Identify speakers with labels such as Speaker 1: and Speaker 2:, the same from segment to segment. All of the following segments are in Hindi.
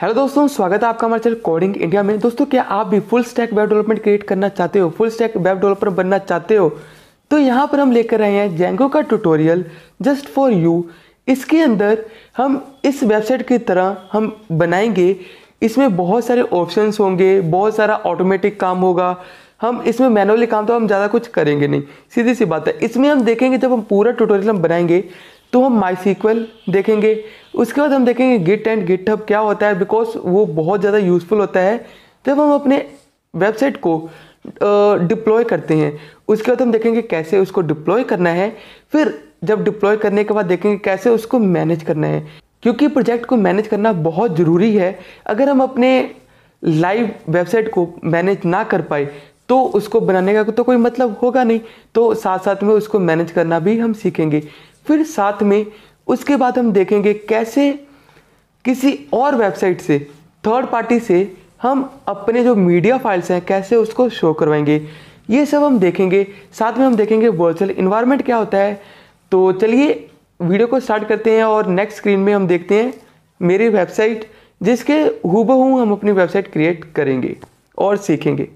Speaker 1: हेलो दोस्तों स्वागत है आपका हमारे चैनल कोडिंग इंडिया में दोस्तों क्या आप भी full stack web development create करना चाहते हो फुल स्टैक वेब डेवलपर बनना चाहते हो तो यहाँ पर हम लेकर आए हैं जेंगो का ट्यूटोरियल जस्ट फॉर यू इसके अंदर हम इस वेबसाइट की तरह हम बनाएंगे इसमें बहुत सारे ऑप्शंस होंगे बहुत सारा ऑटोमेटिक काम होगा हम इसमें मैनुअली काम तो हम ज़्यादा कुछ करेंगे नहीं सीधी सी बात है इसमें हम देखेंगे जब हम पूरा ट्यूटोरियल हम बनाएंगे तो हम माई सीक्वल देखेंगे उसके बाद हम देखेंगे गिट एंड गिट हब क्या होता है बिकॉज वो बहुत ज़्यादा यूज़फुल होता है जब हम अपने वेबसाइट को डिप्लॉय करते हैं उसके बाद हम देखेंगे कैसे उसको डिप्लॉय करना है फिर जब डिप्लॉय करने के बाद देखेंगे कैसे उसको मैनेज करना है क्योंकि प्रोजेक्ट को मैनेज करना बहुत ज़रूरी है अगर हम अपने लाइव वेबसाइट को मैनेज ना कर पाए तो उसको बनाने का तो कोई मतलब होगा नहीं तो साथ साथ में उसको मैनेज करना भी हम सीखेंगे फिर साथ में उसके बाद हम देखेंगे कैसे किसी और वेबसाइट से थर्ड पार्टी से हम अपने जो मीडिया फाइल्स हैं कैसे उसको शो करवाएंगे ये सब हम देखेंगे साथ में हम देखेंगे वर्चुअल इन्वायरमेंट क्या होता है तो चलिए वीडियो को स्टार्ट करते हैं और नेक्स्ट स्क्रीन में हम देखते हैं मेरी वेबसाइट जिसके हूबहू हम अपनी वेबसाइट क्रिएट करेंगे और सीखेंगे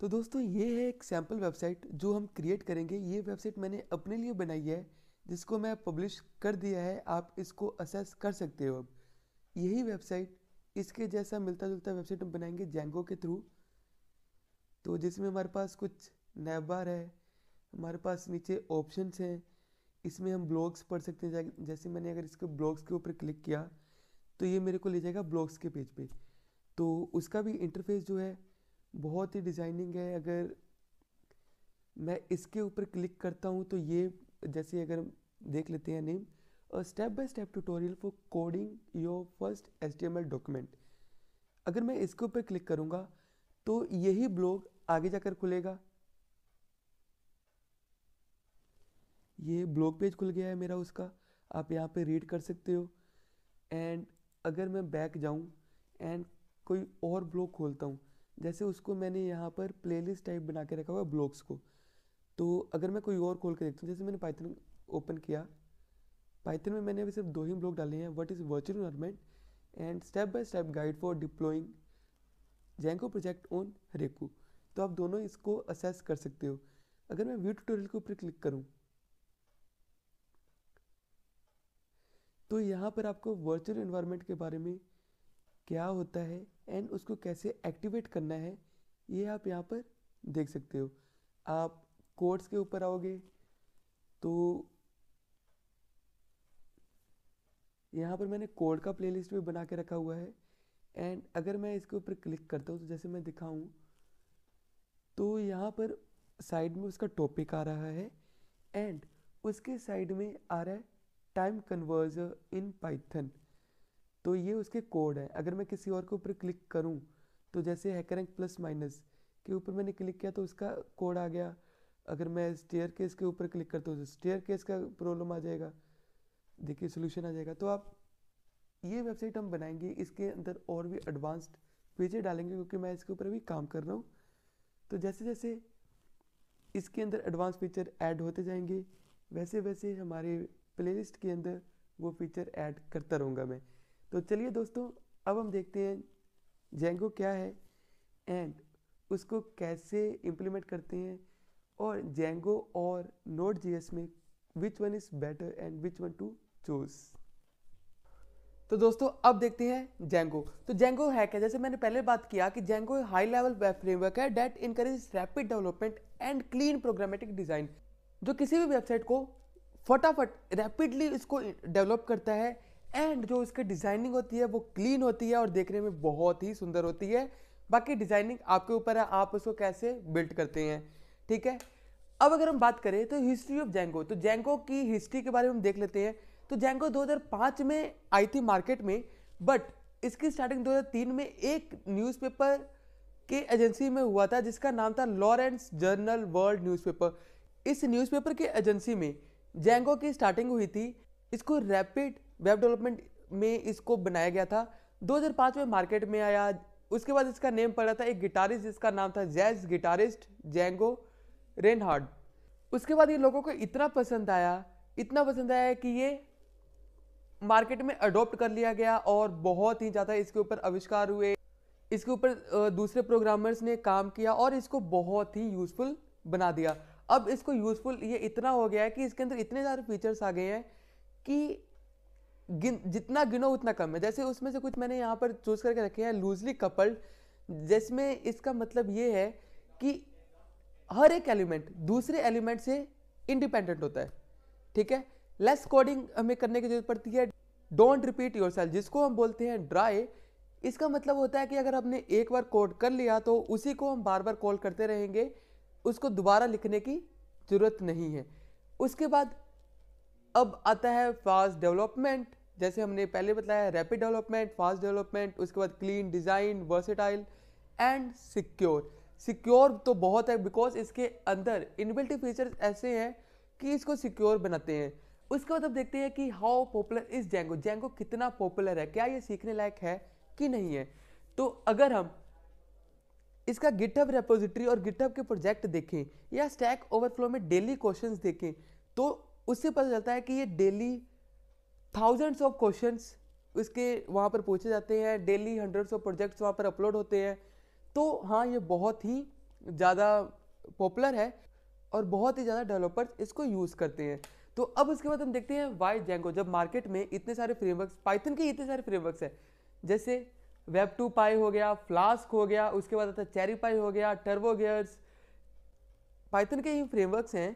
Speaker 1: तो दोस्तों ये है एक सैम्पल वेबसाइट जो हम क्रिएट करेंगे ये वेबसाइट मैंने अपने लिए बनाई है जिसको मैं पब्लिश कर दिया है आप इसको असेस कर सकते हो अब यही वेबसाइट इसके जैसा मिलता जुलता वेबसाइट हम बनाएंगे जेंगो के थ्रू तो जिसमें हमारे पास कुछ नैबार है हमारे पास नीचे ऑप्शंस हैं इसमें हम ब्लॉग्स पढ़ सकते हैं जैसे मैंने अगर इसके ब्लॉग्स के ऊपर क्लिक किया तो ये मेरे को ले जाएगा ब्लॉग्स के पेज पे तो उसका भी इंटरफेस जो है बहुत ही डिज़ाइनिंग है अगर मैं इसके ऊपर क्लिक करता हूँ तो ये जैसे अगर देख लेते हैं name step by step tutorial for coding your first H document अगर मैं इसके ऊपर क्लिक करूँगा तो यही ब्लॉग आगे जाकर खुलेगा ये ब्लॉग पेज खुल गया है मेरा उसका आप यहाँ पे रीड कर सकते हो एंड अगर मैं बैक जाऊँ एंड कोई और ब्लॉग खोलता हूँ जैसे उसको मैंने यहाँ पर प्लेलिस्ट टाइप बना के रखा हुआ है ब्लॉग्स को तो अगर मैं कोई और खोल के देखता हूँ जैसे मैंने पाइथन ओपन किया पाइथन में मैंने अभी सिर्फ दो ही ब्लॉक डाले हैं what is virtual environment and step by step guide for deploying Django project on Heroku तो आप दोनों इसको असेस कर सकते हो अगर मैं व्यू ट्यूटोरियल के ऊपर क्लिक करूँ तो यहाँ पर आपको वर्चुअल इन्वायरमेंट के बारे में क्या होता है एंड उसको कैसे एक्टिवेट करना है ये आप यहाँ पर देख सकते हो आप कोर्ट्स के ऊपर आओगे तो यहाँ पर मैंने कोड का प्लेलिस्ट भी बना के रखा हुआ है एंड अगर मैं इसके ऊपर क्लिक करता हूँ तो जैसे मैं दिखाऊँ तो यहाँ पर साइड में उसका टॉपिक आ रहा है एंड उसके साइड में आ रहा है टाइम कन्वर्जर इन पाइथन तो ये उसके कोड है अगर मैं किसी और के ऊपर क्लिक करूँ तो जैसे हैकरंक प्लस माइनस के ऊपर मैंने क्लिक किया तो उसका कोड आ गया अगर मैं स्टेयर केस के ऊपर क्लिक करता हूँ तो स्टेयर केस का प्रॉब्लम आ जाएगा देखिए सोल्यूशन आ जाएगा तो आप ये वेबसाइट हम बनाएंगे इसके अंदर और भी एडवांस्ड फीचर डालेंगे क्योंकि मैं इसके ऊपर भी काम कर रहा हूँ तो जैसे जैसे इसके अंदर एडवांस फीचर ऐड होते जाएंगे वैसे वैसे हमारे प्लेलिस्ट के अंदर वो फीचर ऐड करता रहूँगा मैं तो चलिए दोस्तों अब हम देखते हैं जेंगो क्या है एंड उसको कैसे इम्प्लीमेंट करते हैं और Django or Node.js में which one is better and which one to choose तो दोस्तों अब देखते हैं जेंगो तो जेंगो है क्या जैसे मैंने पहले बात किया कि Django high level web framework है that encourage rapid development and clean programmatic design जो किसी भी वेबसाइट को फटाफट रैपिडली इसको डेवलप करता है एंड जो इसकी डिजाइनिंग होती है वो क्लीन होती है और देखने में बहुत ही सुंदर होती है बाकी डिजाइनिंग आपके ऊपर है आप उसको कैसे बिल्ड करते हैं ठीक है अब अगर हम बात करें तो हिस्ट्री ऑफ जैंगो तो जैंगो की हिस्ट्री के बारे में हम देख लेते हैं तो जैंगो 2005 में आई थी मार्केट में बट इसकी स्टार्टिंग 2003 में एक न्यूज़पेपर के एजेंसी में हुआ था जिसका नाम था लॉरेंस जर्नल वर्ल्ड न्यूज़पेपर इस न्यूज़पेपर के एजेंसी में जैंगो की स्टार्टिंग हुई थी इसको रैपिड वेब डेवलपमेंट में इसको बनाया गया था 2005 में मार्केट में आया उसके बाद इसका नेम पड़ा था एक गिटारिस्ट जिसका नाम था जैज गिटारिस्ट जैंगो रेन उसके बाद ये लोगों को इतना पसंद आया इतना पसंद आया कि ये मार्केट में अडोप्ट कर लिया गया और बहुत ही ज़्यादा इसके ऊपर आविष्कार हुए इसके ऊपर दूसरे प्रोग्रामर्स ने काम किया और इसको बहुत ही यूज़फुल बना दिया अब इसको यूज़फुल ये इतना हो गया है कि इसके अंदर इतने सारे फीचर्स आ गए हैं कि गिन जितना गिनो उतना कम है जैसे उसमें से कुछ मैंने यहाँ पर चूज़ करके रखे हैं लूजली कपल्ड जिसमें इसका मतलब ये है कि हर एक एलिमेंट दूसरे एलिमेंट से इंडिपेंडेंट होता है ठीक है लेस कोडिंग हमें करने की जरूरत पड़ती है डोंट रिपीट योर सेल्फ जिसको हम बोलते हैं ड्राई इसका मतलब होता है कि अगर हमने एक बार कोड कर लिया तो उसी को हम बार बार कॉल करते रहेंगे उसको दोबारा लिखने की ज़रूरत नहीं है उसके बाद अब आता है फास्ट डेवलपमेंट जैसे हमने पहले बताया रैपिड डेवलपमेंट फास्ट डेवलपमेंट उसके बाद clean design versatile and secure secure तो बहुत है बिकॉज इसके अंदर इनबिल्ट फीचर्स ऐसे हैं कि इसको सिक्योर बनाते हैं उसके बाद अब देखते हैं कि how popular is Django Django कितना पॉपुलर है क्या ये सीखने लायक है कि नहीं है तो अगर हम इसका गिटहब रेपोजिटरी और गिटहब के प्रोजेक्ट देखें या स्टैक ओवरफ्लो में डेली क्वेश्चन देखें तो उससे पता चलता है कि ये डेली थाउजेंड्स ऑफ क्वेश्चन उसके वहाँ पर पूछे जाते हैं डेली हंड्रेड्स ऑफ प्रोजेक्ट्स वहाँ पर अपलोड होते हैं तो हाँ ये बहुत ही ज़्यादा पॉपुलर है और बहुत ही ज़्यादा डेवलपर्स इसको यूज़ करते हैं तो अब उसके बाद हम देखते हैं वाई जेंगो जब मार्केट में इतने सारे फ्रेमवर्क्स पाइथन के इतने सारे फ्रेमवर्क्स हैं जैसे वेब टू पाई हो गया फ्लास्क हो गया उसके बाद आता है चेरी पाई हो गया टर्बो पाइथन के ही फ्रेमवर्क्स हैं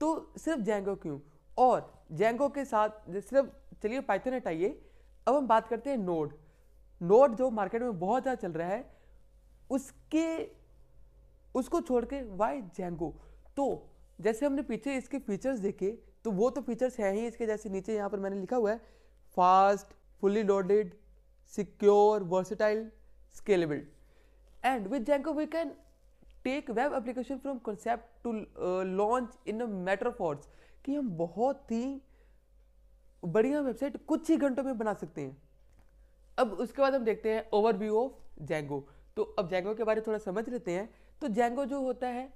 Speaker 1: तो सिर्फ जेंगो क्यों और जेंगो के साथ सिर्फ चलिए पाइथन हटाइए अब हम बात करते हैं नोड नोड जो मार्केट में बहुत ज़्यादा चल रहा है उसके उसको छोड़ के वाई जेंगो तो जैसे हमने पीछे इसके फीचर्स देखे तो वो तो फीचर्स हैं ही इसके जैसे नीचे यहाँ पर मैंने लिखा हुआ है fast fully loaded secure versatile scalable and with Django we can take web application from concept to launch in a matter फॉर्स कि हम बहुत ही बढ़िया वेबसाइट कुछ ही घंटों में बना सकते हैं अब उसके बाद हम देखते हैं ओवरव्यू ऑफ जेंगो तो अब जैंगो के बारे में थोड़ा समझ लेते हैं तो जैंगो जो होता है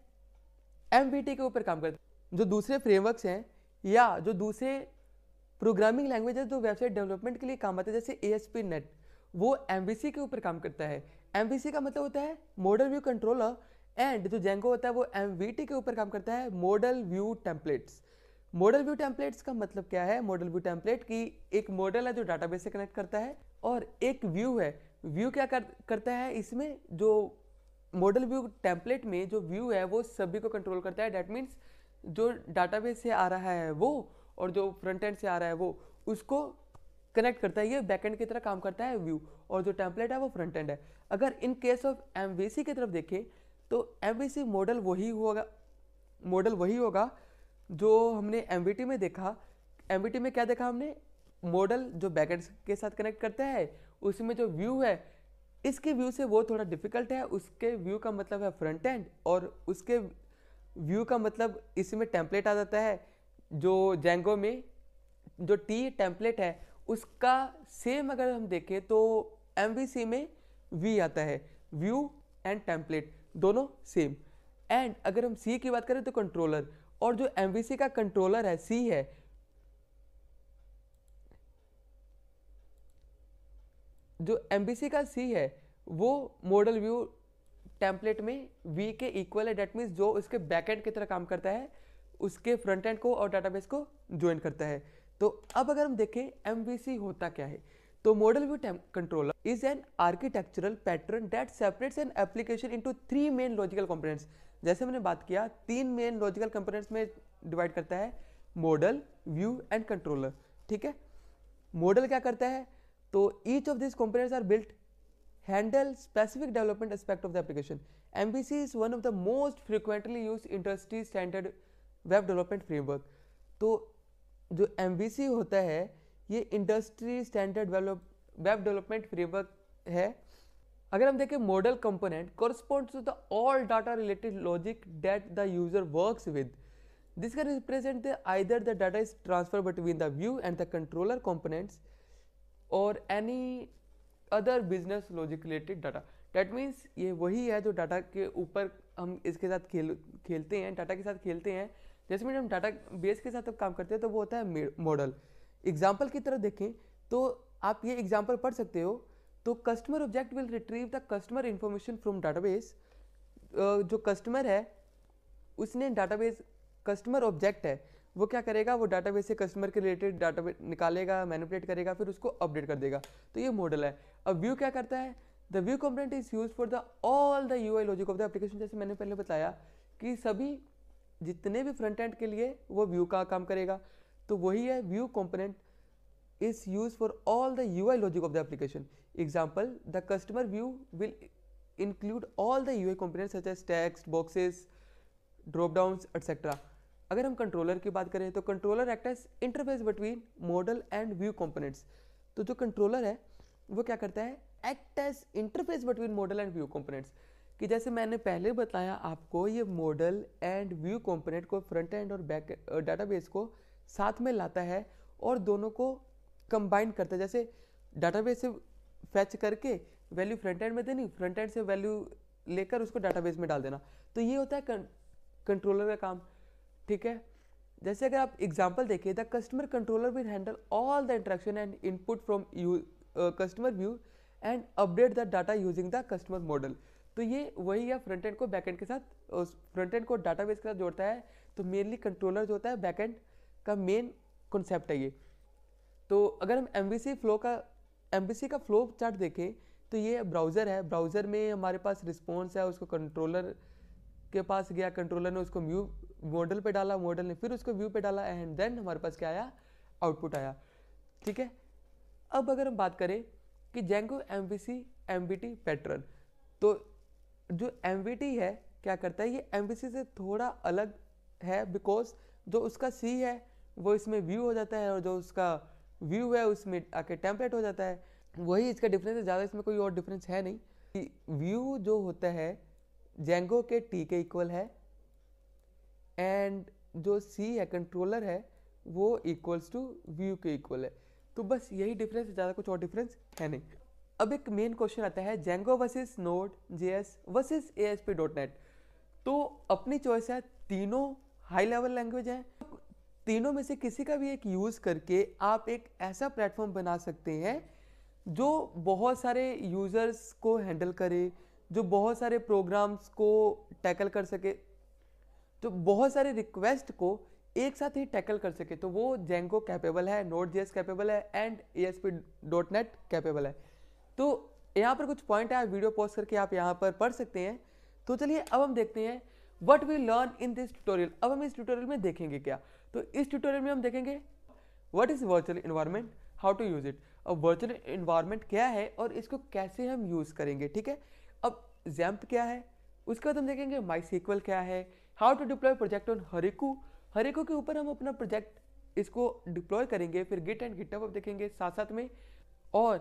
Speaker 1: एम के ऊपर काम करता है जो दूसरे फ्रेमवर्क्स हैं या जो दूसरे प्रोग्रामिंग लैंग्वेज जो वेबसाइट डेवलपमेंट के लिए काम आते हैं जैसे ए नेट वो एम के ऊपर काम करता है एम का मतलब होता है मॉडल व्यू कंट्रोलर एंड जो जेंगो होता है वो एम के ऊपर काम करता है model view templates model view templates का मतलब क्या है मॉडल व्यू टेम्पलेट की एक मॉडल है जो डाटाबेस से कनेक्ट करता है और एक व्यू है व्यू क्या कर, करता है इसमें जो मॉडल व्यू टेम्पलेट में जो व्यू है वो सभी को कंट्रोल करता है डैट मीन्स जो डाटाबेस से आ रहा है वो और जो फ्रंट एंड से आ रहा है वो उसको कनेक्ट करता है ये बैक एंड की तरह काम करता है व्यू और जो टेम्पलेट है वो फ्रंट एंड है अगर इन केस ऑफ एम की तरफ देखें तो एम मॉडल वही होगा मॉडल वही होगा जो हमने एम में देखा एम में क्या देखा हमने मॉडल जो बैकेट के साथ कनेक्ट करता है उसमें जो व्यू है इसके व्यू से वो थोड़ा डिफिकल्ट है उसके व्यू का मतलब है फ्रंट एंड और उसके व्यू का मतलब इसमें टेम्पलेट आ जाता है जो जेंगो में जो टी टेम्पलेट है उसका सेम अगर हम देखें तो एम में वी आता है व्यू एंड टेम्पलेट दोनों सेम एंड अगर हम सी की बात करें तो कंट्रोलर और जो एम का कंट्रोलर है सी है जो एम का सी है वो मॉडल व्यू टेम्पलेट में वी के इक्वल है डेट मीन्स जो उसके बैकएंड की तरह काम करता है उसके फ्रंट एंड को और डाटाबेस को ज्वाइन करता है तो अब अगर हम देखें एम होता क्या है तो model view controller is an architectural pattern that separates an application into three main logical components जैसे मैंने बात किया तीन मेन लॉजिकल कंपोनेंट्स में डिवाइड करता है मॉडल व्यू एंड कंट्रोलर ठीक है मॉडल क्या करता है तो each of this components are built handle specific development aspect of the application M V C is one of the most frequently use industry standard web development framework तो जो एम बी सी होता है ये industry standard web development framework है अगर हम देखें model component correspond to the all data related logic that the user work with this का represent the either the data is transfer between the view and the controller components और any other business logic related data that means ये वही है जो डाटा के ऊपर हम इसके साथ खेल खेलते हैं डाटा के साथ खेलते हैं जैसे में हम डाटा बेस के साथ अब काम करते हैं तो वो होता है मॉडल एग्जाम्पल की तरफ देखें तो आप ये एग्जाम्पल पढ़ सकते हो तो customer object will retrieve the customer information from database जो कस्टमर है उसने डाटाबेस कस्टमर ऑब्जेक्ट है वो क्या करेगा वो डाटाबेस से कस्टमर के रिलेटेड डाटा निकालेगा मैनिपुलेट करेगा फिर उसको अपडेट कर देगा तो ये मॉडल है अब व्यू क्या करता है the view component is use for the all the U I logic of the application जैसे मैंने पहले बताया कि सभी जितने भी फ्रंट एंड के लिए वो व्यू का काम करेगा तो वही है view component is use for all the U I logic of the application example the customer view will include all the U I such such text, boxes drop downs, etcetera अगर हम कंट्रोलर की बात करें तो controller act as interface between model and view components तो जो कंट्रोलर है वो क्या करता है act as interface between model and view components कि जैसे मैंने पहले बताया आपको ये मॉडल एंड व्यू कंपोनेंट को फ्रंट एंड और बैक डाटाबेस को साथ में लाता है और दोनों को कंबाइन करता है जैसे डाटाबेस से फैच करके वैल्यू फ्रंट एंड में देनी फ्रंट एंड से वैल्यू लेकर उसको डाटाबेस में डाल देना तो ये होता है कंट्रोलर का काम ठीक है जैसे अगर आप एग्जाम्पल देखिए the customer controller will handle all the interaction and input from customer view and update the data using the customer model तो ये वही है फ्रंट एंड को बैक एंड के साथ उस फ्रंट एंड को डाटा बेस के साथ जोड़ता है तो मेनली कंट्रोलर जो होता है बैक एंड का मेन कॉन्सेप्ट है ये तो अगर हम एम फ्लो का एम का फ्लो चार्ट देखें तो ये ब्राउज़र है ब्राउज़र में हमारे पास रिस्पॉन्स है उसको कंट्रोलर के पास गया कंट्रोलर ने उसको म्यू मॉडल पे डाला मॉडल ने फिर उसको व्यू पे डाला एंड देन हमारे पास क्या आया आउटपुट आया ठीक है अब अगर हम बात करें कि Django M V C M V T pattern तो जो एम बी टी है क्या करता है ये एम बी सी से थोड़ा अलग है बिकॉज जो उसका सी है वो इसमें व्यू हो जाता है और जो उसका व्यू है उसमें आके टेम्पलेट हो जाता है वही इसका डिफरेंस है ज़्यादा इसमें कोई और डिफरेंस है नहीं व्यू जो होता है जेंगो के टी के इक्वल है एंड जो सी है कंट्रोलर है वो इक्वल्स टू वी के इक्वल है तो बस यही डिफरेंस ज़्यादा कुछ और डिफरेंस है नहीं अब एक मेन क्वेश्चन आता है Django versus node J S versus A S P dot net तो अपनी चॉइस है तीनों हाई लेवल लैंग्वेज हैं तीनों में से किसी का भी एक यूज़ करके आप एक ऐसा प्लेटफॉर्म बना सकते हैं जो बहुत सारे यूज़र्स को हैंडल करे जो बहुत सारे प्रोग्राम्स को टैकल कर सके तो बहुत सारे रिक्वेस्ट को एक साथ ही टैकल कर सके तो वो जेंगो कैपेबल है नोट जी कैपेबल है and A S P dot net capable है तो यहाँ पर कुछ पॉइंट है वीडियो पोस्ट करके आप यहाँ पर पढ़ सकते हैं तो चलिए अब हम देखते हैं what we learn in this tutorial अब हम इस ट्यूटोरियल में देखेंगे क्या तो इस ट्यूटोरियल में हम देखेंगे what is virtual environment how to use it अब वर्चुअल इन्वायरमेंट क्या है और इसको कैसे हम यूज़ करेंगे ठीक है अब जैम्प क्या है उसके बाद हम देखेंगे माई क्या है how to deploy project on Heroku Heroku के ऊपर हम अपना प्रोजेक्ट इसको डिप्लॉय करेंगे फिर गिट एंड गिटअप आप देखेंगे साथ साथ में और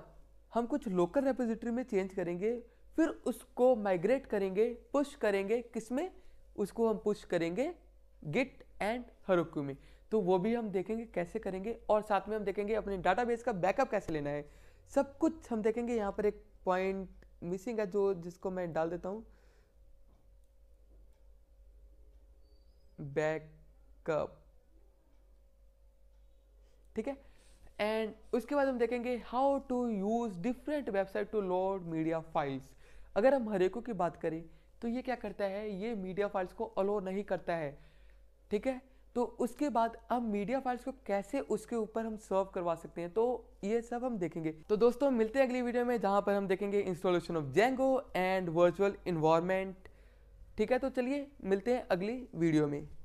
Speaker 1: हम कुछ लोकल रेपोजिटरी में चेंज करेंगे फिर उसको माइग्रेट करेंगे पुश करेंगे किस में उसको हम पुश करेंगे गिट एंड हरोकू में तो वो भी हम देखेंगे कैसे करेंगे और साथ में हम देखेंगे अपने डाटाबेस का बैकअप कैसे लेना है सब कुछ हम देखेंगे यहाँ पर एक पॉइंट मिसिंग है जो जिसको मैं डाल देता हूँ बैकअप ठीक है एंड उसके बाद हम देखेंगे how to use different website to load media files अगर हम हरेको की बात करें तो ये क्या करता है ये मीडिया फाइल्स को अलो नहीं करता है ठीक है तो उसके बाद अब मीडिया फाइल्स को कैसे उसके ऊपर हम सर्व करवा सकते हैं तो ये सब हम देखेंगे तो दोस्तों मिलते हैं अगली वीडियो में जहां पर हम देखेंगे installation of Django and virtual environment ठीक है तो चलिए मिलते हैं अगली वीडियो में